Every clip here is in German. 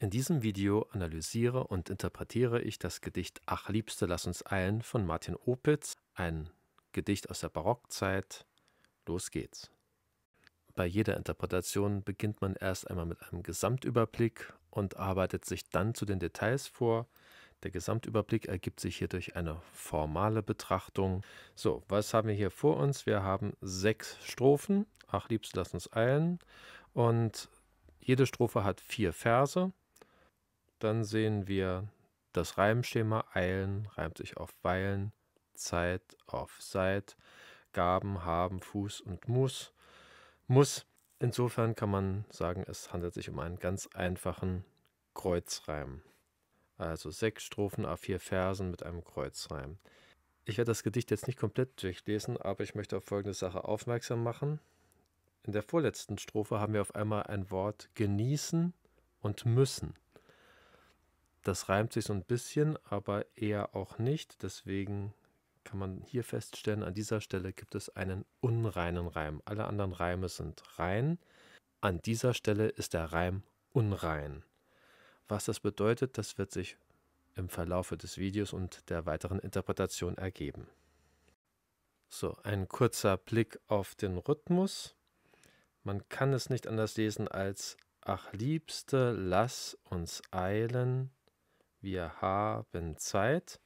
In diesem Video analysiere und interpretiere ich das Gedicht Ach Liebste, lass uns eilen von Martin Opitz, ein Gedicht aus der Barockzeit. Los geht's. Bei jeder Interpretation beginnt man erst einmal mit einem Gesamtüberblick und arbeitet sich dann zu den Details vor. Der Gesamtüberblick ergibt sich hier durch eine formale Betrachtung. So, was haben wir hier vor uns? Wir haben sechs Strophen. Ach, Liebste, lass uns eilen. Und jede Strophe hat vier Verse. Dann sehen wir das Reimschema eilen reimt sich auf weilen, Zeit auf seit, Gaben haben Fuß und Muss. Muss. Insofern kann man sagen, es handelt sich um einen ganz einfachen Kreuzreim. Also sechs Strophen a vier Versen mit einem Kreuzreim. Ich werde das Gedicht jetzt nicht komplett durchlesen, aber ich möchte auf folgende Sache aufmerksam machen. In der vorletzten Strophe haben wir auf einmal ein Wort genießen und müssen. Das reimt sich so ein bisschen, aber eher auch nicht. Deswegen kann man hier feststellen, an dieser Stelle gibt es einen unreinen Reim. Alle anderen Reime sind rein. An dieser Stelle ist der Reim unrein. Was das bedeutet, das wird sich im Verlaufe des Videos und der weiteren Interpretation ergeben. So, ein kurzer Blick auf den Rhythmus. Man kann es nicht anders lesen als Ach liebste, lass uns eilen, wir haben Zeit.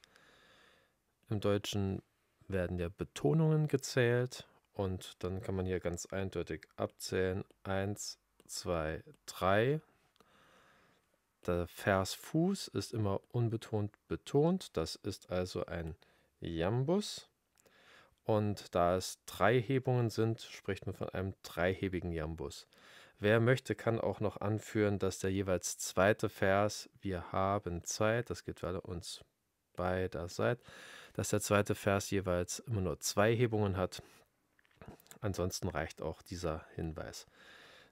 Im Deutschen werden ja Betonungen gezählt und dann kann man hier ganz eindeutig abzählen. Eins, zwei, drei. Der Vers Fuß ist immer unbetont betont. Das ist also ein Jambus. Und da es drei Hebungen sind, spricht man von einem dreihebigen Jambus. Wer möchte, kann auch noch anführen, dass der jeweils zweite Vers, wir haben Zeit, das gilt für uns beider Seiten, dass der zweite Vers jeweils immer nur zwei Hebungen hat. Ansonsten reicht auch dieser Hinweis.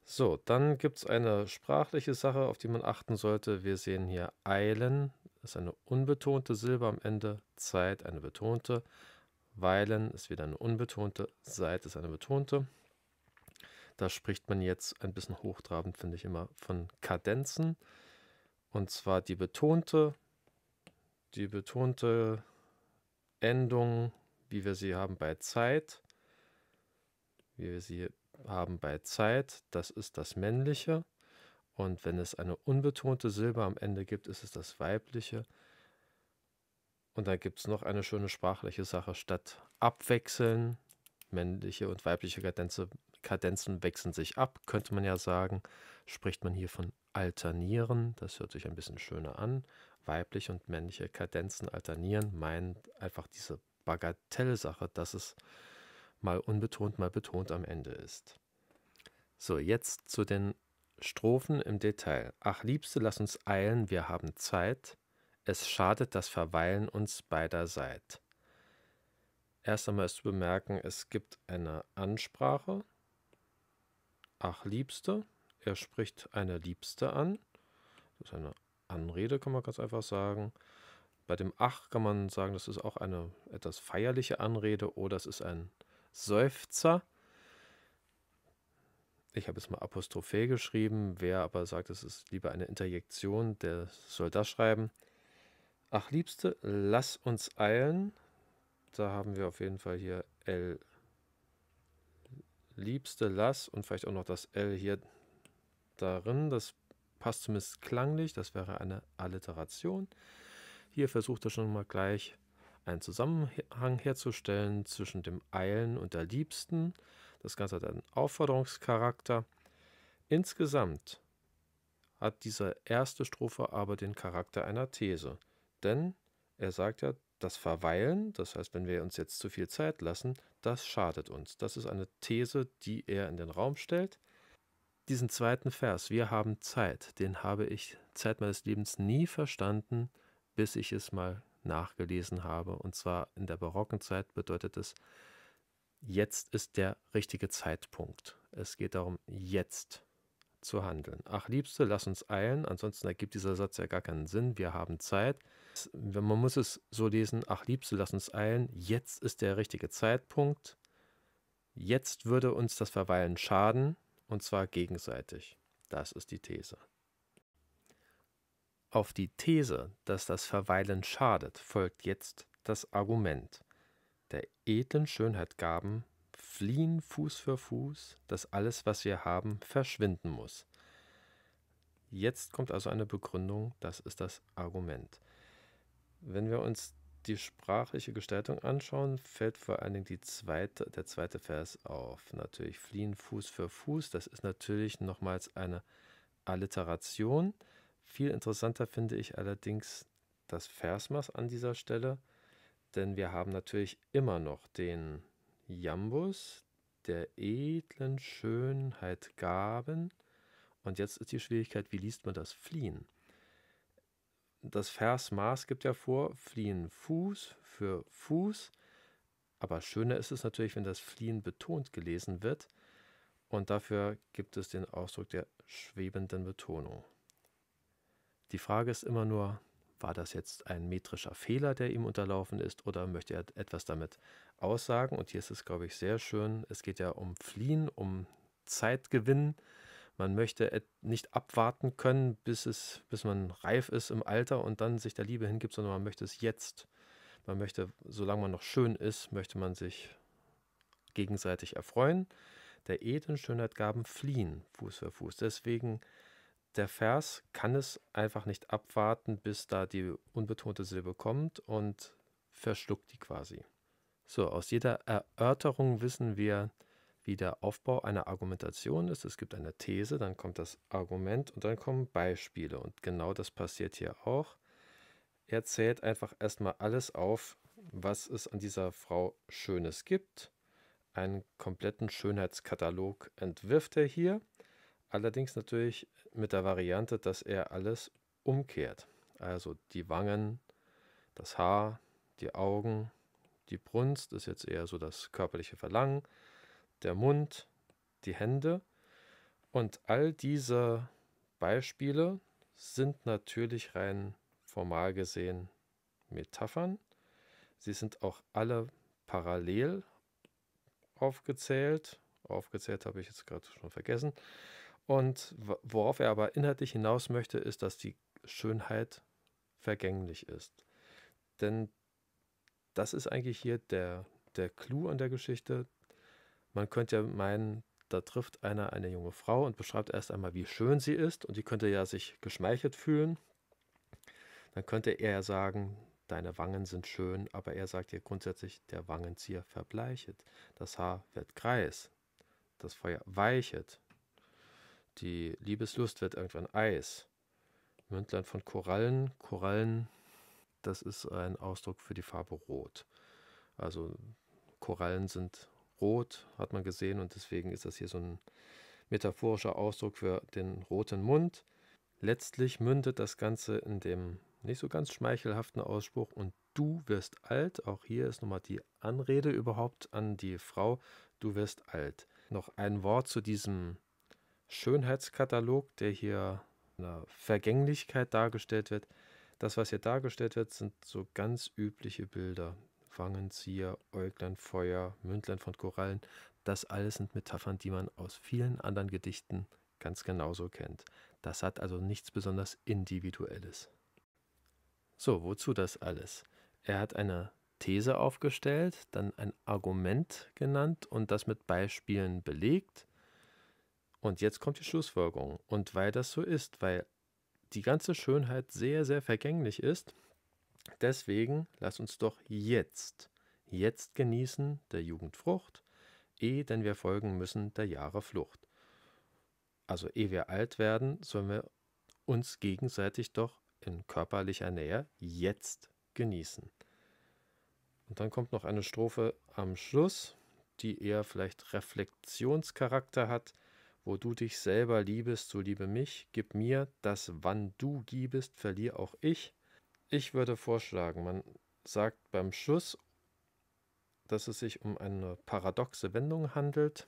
So, dann gibt es eine sprachliche Sache, auf die man achten sollte. Wir sehen hier eilen, ist eine unbetonte Silbe am Ende, Zeit eine betonte, weilen ist wieder eine unbetonte, Seit ist eine betonte. Da spricht man jetzt ein bisschen hochtrabend, finde ich immer, von Kadenzen. Und zwar die betonte, die betonte Endung, wie wir sie haben bei Zeit, wie wir sie haben bei Zeit, das ist das männliche. Und wenn es eine unbetonte Silbe am Ende gibt, ist es das weibliche. Und dann gibt es noch eine schöne sprachliche Sache. Statt abwechseln, männliche und weibliche Kadenze Kadenzen wechseln sich ab, könnte man ja sagen. Spricht man hier von alternieren, das hört sich ein bisschen schöner an. Weibliche und männliche Kadenzen alternieren, meint einfach diese Bagatellsache, dass es mal unbetont, mal betont am Ende ist. So, jetzt zu den Strophen im Detail. Ach, Liebste, lass uns eilen, wir haben Zeit. Es schadet das Verweilen uns beiderseit. Erst einmal ist zu bemerken, es gibt eine Ansprache, Ach, Liebste. Er spricht eine Liebste an. Das ist eine Anrede, kann man ganz einfach sagen. Bei dem Ach kann man sagen, das ist auch eine etwas feierliche Anrede oder es ist ein Seufzer. Ich habe jetzt mal Apostrophe geschrieben. Wer aber sagt, es ist lieber eine Interjektion, der soll das schreiben. Ach, Liebste, lass uns eilen. Da haben wir auf jeden Fall hier L Liebste, lass und vielleicht auch noch das L hier darin. Das passt zumindest klanglich, das wäre eine Alliteration. Hier versucht er schon mal gleich einen Zusammenhang herzustellen zwischen dem Eilen und der Liebsten. Das Ganze hat einen Aufforderungscharakter. Insgesamt hat diese erste Strophe aber den Charakter einer These. Denn er sagt ja, das Verweilen, das heißt, wenn wir uns jetzt zu viel Zeit lassen, das schadet uns. Das ist eine These, die er in den Raum stellt. Diesen zweiten Vers, wir haben Zeit, den habe ich Zeit meines Lebens nie verstanden, bis ich es mal nachgelesen habe. Und zwar in der barocken Zeit bedeutet es, jetzt ist der richtige Zeitpunkt. Es geht darum, jetzt zu handeln. Ach Liebste, lass uns eilen, ansonsten ergibt dieser Satz ja gar keinen Sinn. Wir haben Zeit man muss es so lesen, ach Liebste, lass uns eilen, jetzt ist der richtige Zeitpunkt, jetzt würde uns das Verweilen schaden, und zwar gegenseitig. Das ist die These. Auf die These, dass das Verweilen schadet, folgt jetzt das Argument. Der edlen Schönheit gaben, fliehen Fuß für Fuß, dass alles, was wir haben, verschwinden muss. Jetzt kommt also eine Begründung, das ist das Argument. Wenn wir uns die sprachliche Gestaltung anschauen, fällt vor allen Dingen die zweite, der zweite Vers auf. Natürlich fliehen Fuß für Fuß. Das ist natürlich nochmals eine Alliteration. Viel interessanter finde ich allerdings das Versmaß an dieser Stelle, denn wir haben natürlich immer noch den Jambus der edlen Schönheit Gaben. Und jetzt ist die Schwierigkeit, wie liest man das Fliehen? das Vers Maß gibt ja vor, fliehen Fuß für Fuß. Aber schöner ist es natürlich, wenn das Fliehen betont gelesen wird. Und dafür gibt es den Ausdruck der schwebenden Betonung. Die Frage ist immer nur, war das jetzt ein metrischer Fehler, der ihm unterlaufen ist, oder möchte er etwas damit aussagen? Und hier ist es, glaube ich, sehr schön. Es geht ja um Fliehen, um Zeitgewinn man möchte nicht abwarten können, bis, es, bis man reif ist im Alter und dann sich der Liebe hingibt, sondern man möchte es jetzt. Man möchte, solange man noch schön ist, möchte man sich gegenseitig erfreuen. Der Ed und Schönheitgaben fliehen Fuß für Fuß. Deswegen der Vers kann es einfach nicht abwarten, bis da die unbetonte Silbe kommt und verschluckt die quasi. So, aus jeder Erörterung wissen wir, wie der Aufbau einer Argumentation ist. Es gibt eine These, dann kommt das Argument und dann kommen Beispiele. Und genau das passiert hier auch. Er zählt einfach erstmal alles auf, was es an dieser Frau Schönes gibt. Einen kompletten Schönheitskatalog entwirft er hier. Allerdings natürlich mit der Variante, dass er alles umkehrt. Also die Wangen, das Haar, die Augen, die Brunst ist jetzt eher so das körperliche Verlangen der Mund, die Hände. Und all diese Beispiele sind natürlich rein formal gesehen Metaphern. Sie sind auch alle parallel aufgezählt. Aufgezählt habe ich jetzt gerade schon vergessen. Und worauf er aber inhaltlich hinaus möchte, ist, dass die Schönheit vergänglich ist. Denn das ist eigentlich hier der, der Clou an der Geschichte. Man könnte ja meinen, da trifft einer eine junge Frau und beschreibt erst einmal, wie schön sie ist und die könnte ja sich geschmeichelt fühlen. Dann könnte er ja sagen, deine Wangen sind schön, aber er sagt ihr grundsätzlich, der Wangenzieher verbleichet, das Haar wird kreis, das Feuer weichet, die Liebeslust wird irgendwann Eis. Mündlein von Korallen, Korallen, das ist ein Ausdruck für die Farbe Rot. Also Korallen sind rot, hat man gesehen, und deswegen ist das hier so ein metaphorischer Ausdruck für den roten Mund. Letztlich mündet das Ganze in dem nicht so ganz schmeichelhaften Ausspruch und du wirst alt. Auch hier ist nochmal die Anrede überhaupt an die Frau, du wirst alt. Noch ein Wort zu diesem Schönheitskatalog, der hier einer Vergänglichkeit dargestellt wird. Das, was hier dargestellt wird, sind so ganz übliche Bilder, Wangenzieher, Äuglein, Feuer, Mündlein von Korallen, das alles sind Metaphern, die man aus vielen anderen Gedichten ganz genauso kennt. Das hat also nichts besonders Individuelles. So, wozu das alles? Er hat eine These aufgestellt, dann ein Argument genannt und das mit Beispielen belegt. Und jetzt kommt die Schlussfolgerung. Und weil das so ist, weil die ganze Schönheit sehr, sehr vergänglich ist, Deswegen lass uns doch jetzt, jetzt genießen der Jugendfrucht, eh denn wir folgen müssen der Jahre Flucht. Also ehe wir alt werden, sollen wir uns gegenseitig doch in körperlicher Nähe jetzt genießen. Und dann kommt noch eine Strophe am Schluss, die eher vielleicht Reflexionscharakter hat, wo du dich selber liebest, so liebe mich, gib mir das, wann du gibest, verlier auch ich. Ich würde vorschlagen, man sagt beim Schuss, dass es sich um eine paradoxe Wendung handelt.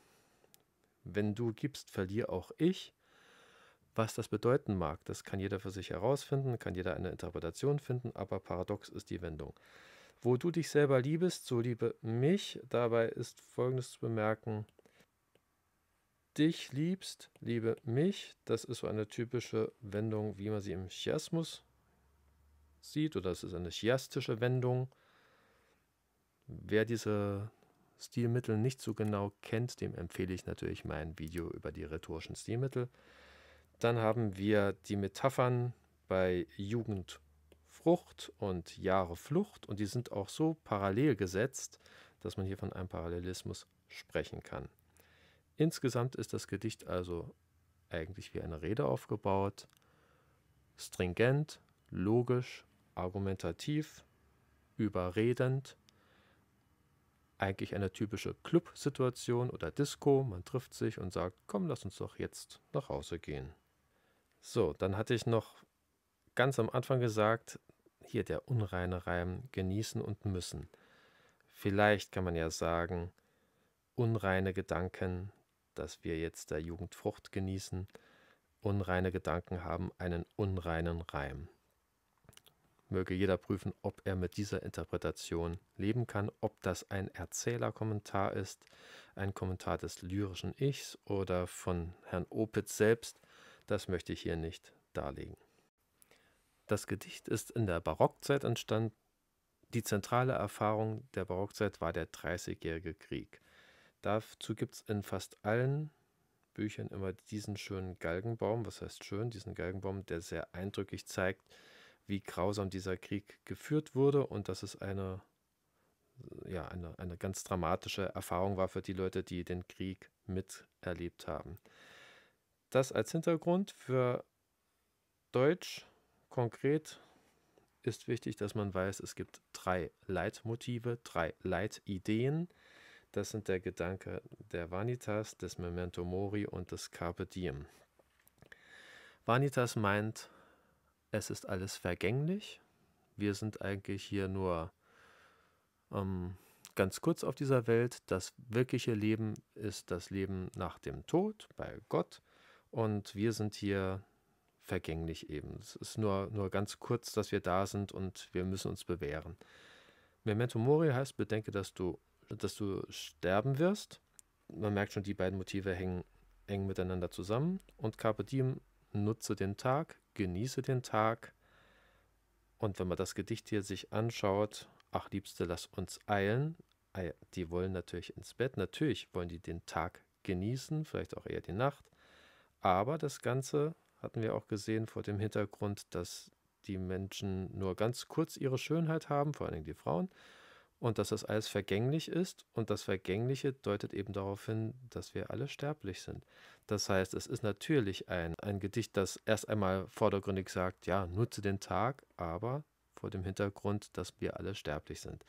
Wenn du gibst, verliere auch ich. Was das bedeuten mag, das kann jeder für sich herausfinden, kann jeder eine Interpretation finden, aber paradox ist die Wendung. Wo du dich selber liebest, so liebe mich. Dabei ist Folgendes zu bemerken. Dich liebst, liebe mich. Das ist so eine typische Wendung, wie man sie im Chiasmus sieht oder es ist eine chiastische Wendung. Wer diese Stilmittel nicht so genau kennt, dem empfehle ich natürlich mein Video über die rhetorischen Stilmittel. Dann haben wir die Metaphern bei Jugend Frucht und Jahre Flucht und die sind auch so parallel gesetzt, dass man hier von einem Parallelismus sprechen kann. Insgesamt ist das Gedicht also eigentlich wie eine Rede aufgebaut, stringent, logisch argumentativ, überredend, eigentlich eine typische Club-Situation oder Disco. Man trifft sich und sagt, komm, lass uns doch jetzt nach Hause gehen. So, dann hatte ich noch ganz am Anfang gesagt, hier der unreine Reim genießen und müssen. Vielleicht kann man ja sagen, unreine Gedanken, dass wir jetzt der Jugendfrucht genießen, unreine Gedanken haben einen unreinen Reim. Möge jeder prüfen, ob er mit dieser Interpretation leben kann, ob das ein Erzählerkommentar ist, ein Kommentar des lyrischen Ichs oder von Herrn Opitz selbst, das möchte ich hier nicht darlegen. Das Gedicht ist in der Barockzeit entstanden. Die zentrale Erfahrung der Barockzeit war der Dreißigjährige Krieg. Dazu gibt es in fast allen Büchern immer diesen schönen Galgenbaum, was heißt schön, diesen Galgenbaum, der sehr eindrücklich zeigt, wie grausam dieser Krieg geführt wurde und dass es eine, ja, eine, eine ganz dramatische Erfahrung war für die Leute, die den Krieg miterlebt haben. Das als Hintergrund für Deutsch konkret ist wichtig, dass man weiß, es gibt drei Leitmotive, drei Leitideen. Das sind der Gedanke der Vanitas, des Memento Mori und des Carpe Diem. Vanitas meint es ist alles vergänglich. Wir sind eigentlich hier nur ähm, ganz kurz auf dieser Welt. Das wirkliche Leben ist das Leben nach dem Tod bei Gott. Und wir sind hier vergänglich eben. Es ist nur, nur ganz kurz, dass wir da sind und wir müssen uns bewähren. Memento Mori heißt, bedenke, dass du, dass du sterben wirst. Man merkt schon, die beiden Motive hängen eng miteinander zusammen. Und Carpe Diem, nutze den Tag, genieße den Tag. Und wenn man das Gedicht hier sich anschaut, ach Liebste, lass uns eilen. Die wollen natürlich ins Bett. Natürlich wollen die den Tag genießen, vielleicht auch eher die Nacht. Aber das Ganze hatten wir auch gesehen vor dem Hintergrund, dass die Menschen nur ganz kurz ihre Schönheit haben, vor allen Dingen die Frauen, und dass das alles vergänglich ist und das Vergängliche deutet eben darauf hin, dass wir alle sterblich sind. Das heißt, es ist natürlich ein, ein Gedicht, das erst einmal vordergründig sagt, ja, nutze den Tag, aber vor dem Hintergrund, dass wir alle sterblich sind.